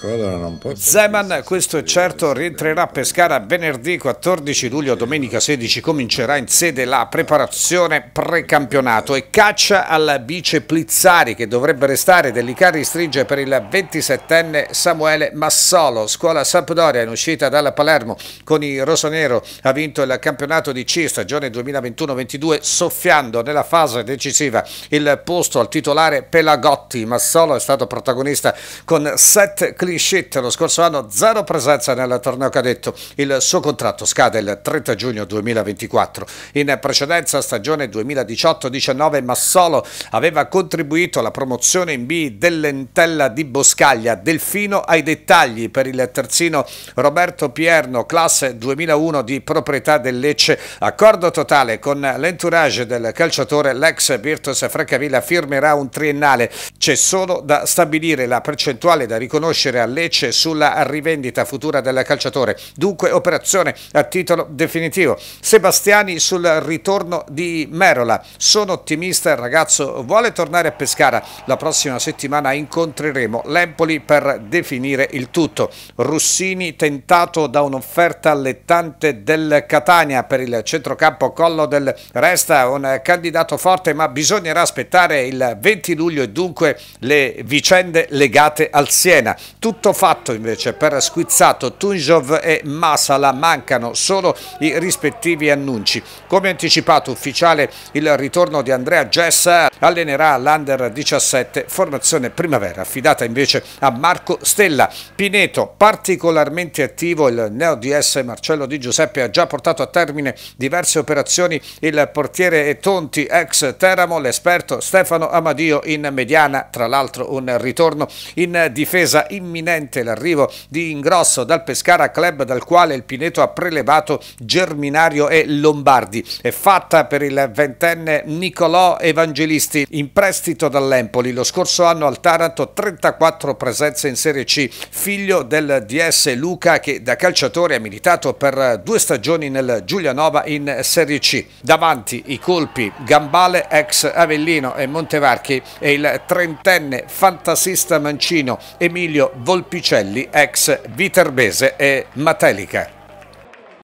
squadra non può... Zeman, questo è certo, rientrerà a Pescara venerdì 14 luglio, domenica 16 comincerà in sede la preparazione precampionato e caccia al vice Plizzari che dovrebbe restare Delicari stringe per il 27enne Samuele Massolo. Scuola Sampdoria in uscita dal Palermo con i Rossonero ha vinto il campionato di C stagione 2021-22 soffiando nella fase decisiva il posto al titolare Pelagotti. Massolo è stato protagonista con set clip Briscetta lo scorso anno zero presenza nel torneo cadetto. Il suo contratto scade il 30 giugno 2024. In precedenza stagione 2018-19 Massolo aveva contribuito alla promozione in B dell'Entella di Boscaglia. Delfino ai dettagli per il terzino Roberto Pierno, classe 2001 di proprietà del Lecce. Accordo totale con l'entourage del calciatore, l'ex Virtus Francavilla firmerà un triennale. C'è solo da stabilire la percentuale da riconoscere a Lecce sulla rivendita futura del calciatore. Dunque operazione a titolo definitivo. Sebastiani sul ritorno di Merola. Sono ottimista, il ragazzo vuole tornare a Pescara. La prossima settimana incontreremo l'Empoli per definire il tutto. Russini tentato da un'offerta allettante del Catania per il centrocampo collo del Resta, un candidato forte ma bisognerà aspettare il 20 luglio e dunque le vicende legate al Siena. Tutti tutto fatto invece per Squizzato, Tunjov e Masala, mancano solo i rispettivi annunci. Come anticipato ufficiale il ritorno di Andrea Jess allenerà l'Under 17 formazione primavera affidata invece a Marco Stella. Pineto particolarmente attivo, il neo DS Marcello Di Giuseppe ha già portato a termine diverse operazioni, il portiere Tonti ex Teramo, l'esperto Stefano Amadio in mediana, tra l'altro un ritorno in difesa imminente imminente l'arrivo di Ingrosso dal Pescara Club dal quale il Pineto ha prelevato Germinario e Lombardi. È fatta per il ventenne Nicolò Evangelisti in prestito dall'Empoli. Lo scorso anno al Taranto 34 presenze in Serie C, figlio del DS Luca che da calciatore ha militato per due stagioni nel Giulianova in Serie C. Davanti i colpi Gambale ex Avellino e Montevarchi e il trentenne fantasista mancino Emilio Volpicelli, ex Viterbese e Matelica.